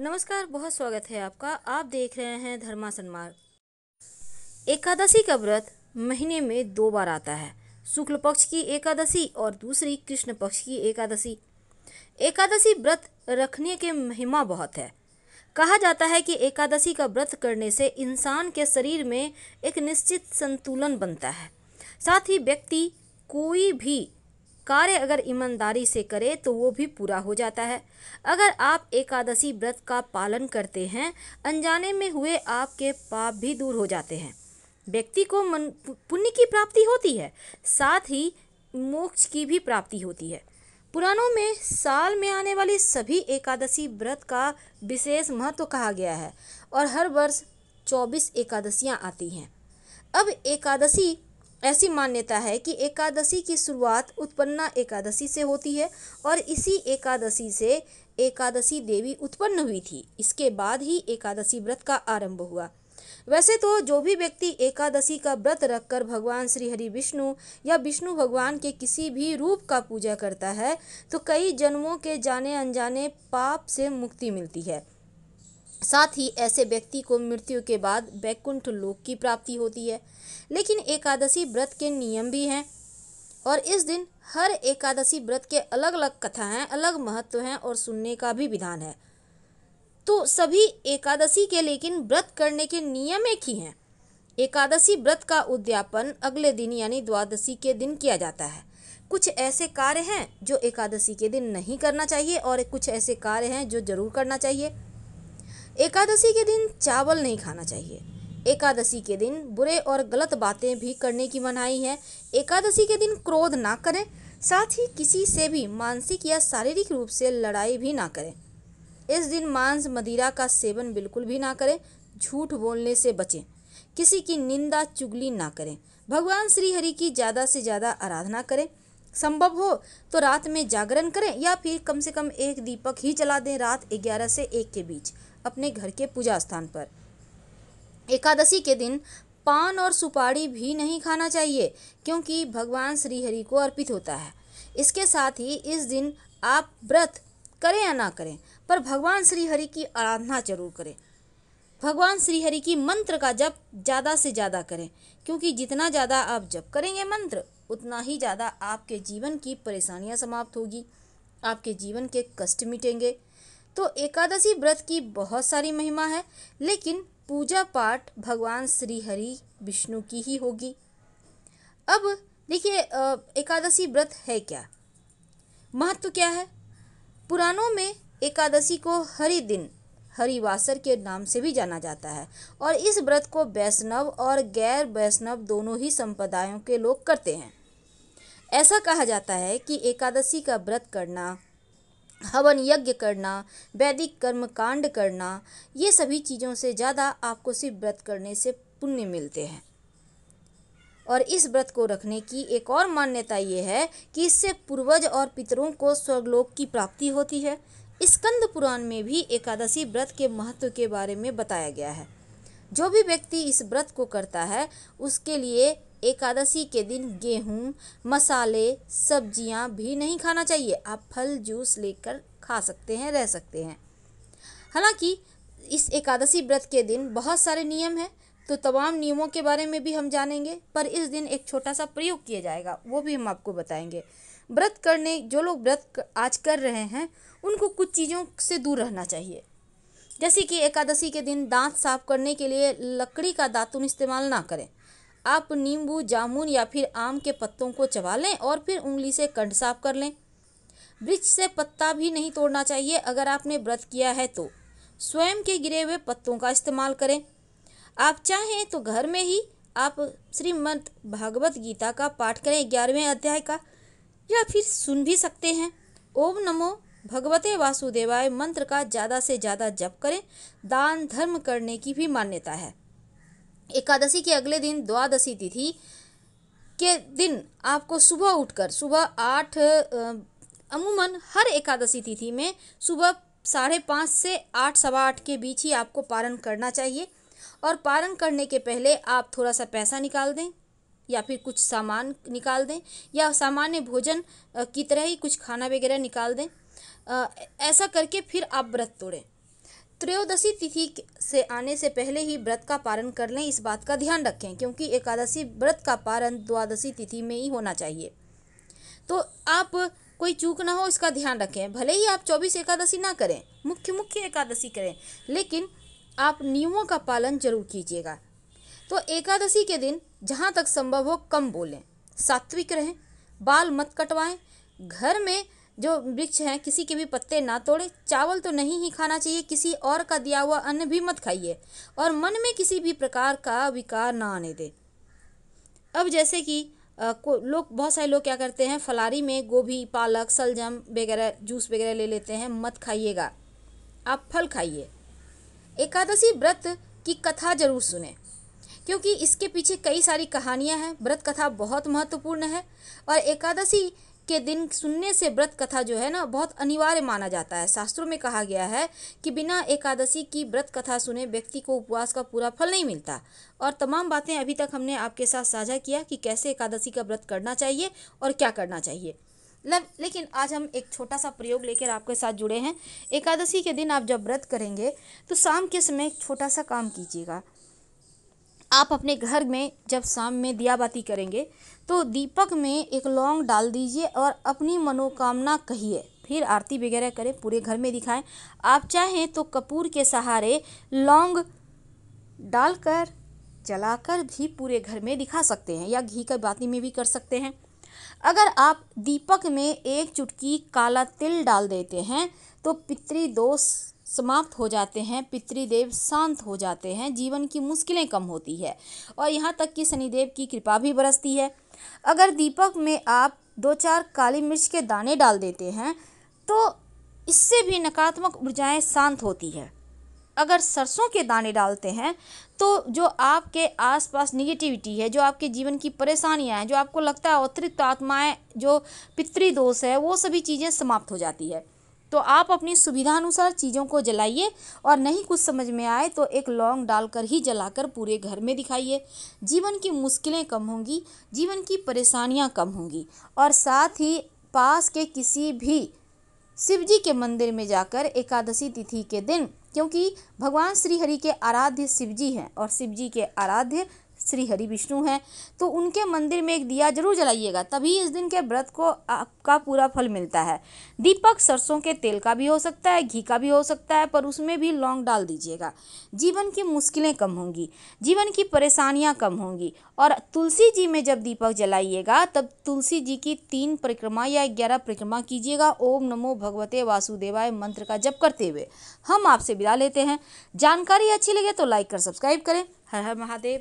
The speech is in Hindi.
नमस्कार बहुत स्वागत है आपका आप देख रहे हैं धर्मासन मार्ग एकादशी का व्रत महीने में दो बार आता है शुक्ल पक्ष की एकादशी और दूसरी कृष्ण पक्ष की एकादशी एकादशी व्रत रखने के महिमा बहुत है कहा जाता है कि एकादशी का व्रत करने से इंसान के शरीर में एक निश्चित संतुलन बनता है साथ ही व्यक्ति कोई भी कार्य अगर ईमानदारी से करें तो वो भी पूरा हो जाता है अगर आप एकादशी व्रत का पालन करते हैं अनजाने में हुए आपके पाप भी दूर हो जाते हैं व्यक्ति को मन पुण्य की प्राप्ति होती है साथ ही मोक्ष की भी प्राप्ति होती है पुराणों में साल में आने वाली सभी एकादशी व्रत का विशेष महत्व कहा गया है और हर वर्ष चौबीस एकादशियाँ आती हैं अब एकादशी ऐसी मान्यता है कि एकादशी की शुरुआत उत्पन्ना एकादशी से होती है और इसी एकादशी से एकादशी देवी उत्पन्न हुई थी इसके बाद ही एकादशी व्रत का आरंभ हुआ वैसे तो जो भी व्यक्ति एकादशी का व्रत रखकर भगवान श्री हरि विष्णु या विष्णु भगवान के किसी भी रूप का पूजा करता है तो कई जन्मों के जाने अनजाने पाप से मुक्ति मिलती है साथ ही ऐसे व्यक्ति को मृत्यु के बाद वैकुंठ लोक की प्राप्ति होती है लेकिन एकादशी व्रत के नियम भी हैं और इस दिन हर एकादशी व्रत के अलग अलग कथा हैं अलग महत्व हैं और सुनने का भी विधान है तो सभी एकादशी के लेकिन व्रत करने के नियम एक ही हैं एकादशी व्रत का उद्यापन अगले दिन यानी द्वादशी के दिन किया जाता है कुछ ऐसे कार्य हैं जो एकादशी के दिन नहीं करना चाहिए और कुछ ऐसे कार्य हैं जो जरूर करना चाहिए एकादशी के दिन चावल नहीं खाना चाहिए एकादशी के दिन बुरे और गलत बातें भी करने की मनाही है एकादशी के दिन क्रोध ना करें साथ ही किसी से भी मानसिक या शारीरिक रूप से लड़ाई भी ना करें इस दिन मांस मदिरा का सेवन बिल्कुल भी ना करें झूठ बोलने से बचें किसी की निंदा चुगली ना करें भगवान श्री हरि की ज़्यादा से ज़्यादा आराधना करें संभव हो तो रात में जागरण करें या फिर कम से कम एक दीपक ही चला दें रात ग्यारह से एक के बीच अपने घर के पूजा स्थान पर एकादशी के दिन पान और सुपारी भी नहीं खाना चाहिए क्योंकि भगवान श्रीहरि को अर्पित होता है इसके साथ ही इस दिन आप व्रत करें या ना करें पर भगवान श्रीहरि की आराधना जरूर करें भगवान श्रीहरि की मंत्र का जप ज़्यादा से ज़्यादा करें क्योंकि जितना ज़्यादा आप जप करेंगे मंत्र उतना ही ज़्यादा आपके जीवन की परेशानियाँ समाप्त होगी आपके जीवन के कष्ट मिटेंगे तो एकादशी व्रत की बहुत सारी महिमा है लेकिन पूजा पाठ भगवान श्री हरि विष्णु की ही होगी अब देखिए एकादशी व्रत है क्या महत्व क्या है पुराणों में एकादशी को हरि दिन हरिवासर के नाम से भी जाना जाता है और इस व्रत को वैष्णव और गैर वैष्णव दोनों ही संप्रदायों के लोग करते हैं ऐसा कहा जाता है कि एकादशी का व्रत करना हवन यज्ञ करना वैदिक कर्म कांड करना ये सभी चीज़ों से ज़्यादा आपको सिर्फ व्रत करने से पुण्य मिलते हैं और इस व्रत को रखने की एक और मान्यता ये है कि इससे पूर्वज और पितरों को स्वर्गलोक की प्राप्ति होती है स्कंद पुराण में भी एकादशी व्रत के महत्व के बारे में बताया गया है जो भी व्यक्ति इस व्रत को करता है उसके लिए एकादशी के दिन गेहूँ मसाले सब्जियाँ भी नहीं खाना चाहिए आप फल जूस लेकर खा सकते हैं रह सकते हैं हालांकि इस एकादशी व्रत के दिन बहुत सारे नियम हैं तो तमाम नियमों के बारे में भी हम जानेंगे पर इस दिन एक छोटा सा प्रयोग किया जाएगा वो भी हम आपको बताएंगे व्रत करने जो लोग व्रत आज कर रहे हैं उनको कुछ चीज़ों से दूर रहना चाहिए जैसे कि एकादशी के दिन दांत साफ करने के लिए लकड़ी का दातुन इस्तेमाल ना करें आप नींबू जामुन या फिर आम के पत्तों को चबा लें और फिर उंगली से कंठ साफ कर लें वृक्ष से पत्ता भी नहीं तोड़ना चाहिए अगर आपने व्रत किया है तो स्वयं के गिरे हुए पत्तों का इस्तेमाल करें आप चाहें तो घर में ही आप श्रीमद भागवत गीता का पाठ करें ग्यारहवें अध्याय का या फिर सुन भी सकते हैं ओम नमो भगवते वासुदेवाय मंत्र का ज़्यादा से ज़्यादा जप करें दान धर्म करने की भी मान्यता है एकादशी के अगले दिन द्वादशी तिथि के दिन आपको सुबह उठकर सुबह आठ अमूमन हर एकादशी तिथि में सुबह साढ़े पाँच से आठ सवा आठ के बीच ही आपको पारण करना चाहिए और पारण करने के पहले आप थोड़ा सा पैसा निकाल दें या फिर कुछ सामान निकाल दें या सामान्य भोजन की तरह ही कुछ खाना वगैरह निकाल दें ऐसा करके फिर आप व्रत तोड़ें त्रयोदशी तिथि से आने से पहले ही व्रत का पारण कर लें इस बात का ध्यान रखें क्योंकि एकादशी व्रत का पारण द्वादशी तिथि में ही होना चाहिए तो आप कोई चूक ना हो इसका ध्यान रखें भले ही आप चौबीस एकादशी ना करें मुख्य मुख्य एकादशी करें लेकिन आप नियमों का पालन जरूर कीजिएगा तो एकादशी के दिन जहाँ तक संभव हो कम बोलें सात्विक रहें बाल मत कटवाएं घर में जो वृक्ष हैं किसी के भी पत्ते ना तोड़े चावल तो नहीं ही खाना चाहिए किसी और का दिया हुआ अन्न भी मत खाइए और मन में किसी भी प्रकार का विकार ना आने दें अब जैसे कि लोग बहुत सारे लोग क्या करते हैं फलारी में गोभी पालक सलजम वगैरह जूस वगैरह ले लेते हैं मत खाइएगा आप फल खाइए एकादशी व्रत की कथा जरूर सुने क्योंकि इसके पीछे कई सारी कहानियां हैं व्रत कथा बहुत महत्वपूर्ण है और एकादशी के दिन सुनने से व्रत कथा जो है ना बहुत अनिवार्य माना जाता है शास्त्रों में कहा गया है कि बिना एकादशी की व्रत कथा सुने व्यक्ति को उपवास का पूरा फल नहीं मिलता और तमाम बातें अभी तक हमने आपके साथ साझा किया कि कैसे एकादशी का व्रत करना चाहिए और क्या करना चाहिए लेकिन आज हम एक छोटा सा प्रयोग लेकर आपके साथ जुड़े हैं एकादशी के दिन आप जब व्रत करेंगे तो शाम के समय एक छोटा सा काम कीजिएगा आप अपने घर में जब शाम में दिया बाती करेंगे तो दीपक में एक लौंग डाल दीजिए और अपनी मनोकामना कहिए फिर आरती वगैरह करें पूरे घर में दिखाएं आप चाहें तो कपूर के सहारे लौंग डालकर जलाकर भी पूरे घर में दिखा सकते हैं या घी का बाती में भी कर सकते हैं अगर आप दीपक में एक चुटकी काला तिल डाल देते हैं तो पितृदोष समाप्त हो जाते हैं पितृदेव शांत हो जाते हैं जीवन की मुश्किलें कम होती है और यहाँ तक कि शनिदेव की कृपा भी बरसती है अगर दीपक में आप दो चार काली मिर्च के दाने डाल देते हैं तो इससे भी नकारात्मक ऊर्जाएं शांत होती है अगर सरसों के दाने डालते हैं तो जो आपके आसपास निगेटिविटी है जो आपके जीवन की परेशानियाँ हैं जो आपको लगता है अतिरिक्त आत्माएँ जो पितृदोष है वो सभी चीज़ें समाप्त हो जाती है तो आप अपनी सुविधानुसार चीज़ों को जलाइए और नहीं कुछ समझ में आए तो एक लौंग डालकर ही जलाकर पूरे घर में दिखाइए जीवन की मुश्किलें कम होंगी जीवन की परेशानियां कम होंगी और साथ ही पास के किसी भी शिव जी के मंदिर में जाकर एकादशी तिथि के दिन क्योंकि भगवान श्री हरि के आराध्य शिव जी हैं और शिव जी के आराध्य श्री हरि विष्णु हैं तो उनके मंदिर में एक दिया जरूर जलाइएगा तभी इस दिन के व्रत को आपका पूरा फल मिलता है दीपक सरसों के तेल का भी हो सकता है घी का भी हो सकता है पर उसमें भी लौंग डाल दीजिएगा जीवन की मुश्किलें कम होंगी जीवन की परेशानियाँ कम होंगी और तुलसी जी में जब दीपक जलाइएगा तब तुलसी जी की तीन परिक्रमा या ग्यारह परिक्रमा कीजिएगा ओम नमो भगवते वासुदेवाय मंत्र का जप करते हुए हम आपसे विदा लेते हैं जानकारी अच्छी लगे तो लाइक कर सब्सक्राइब करें हर हर महादेव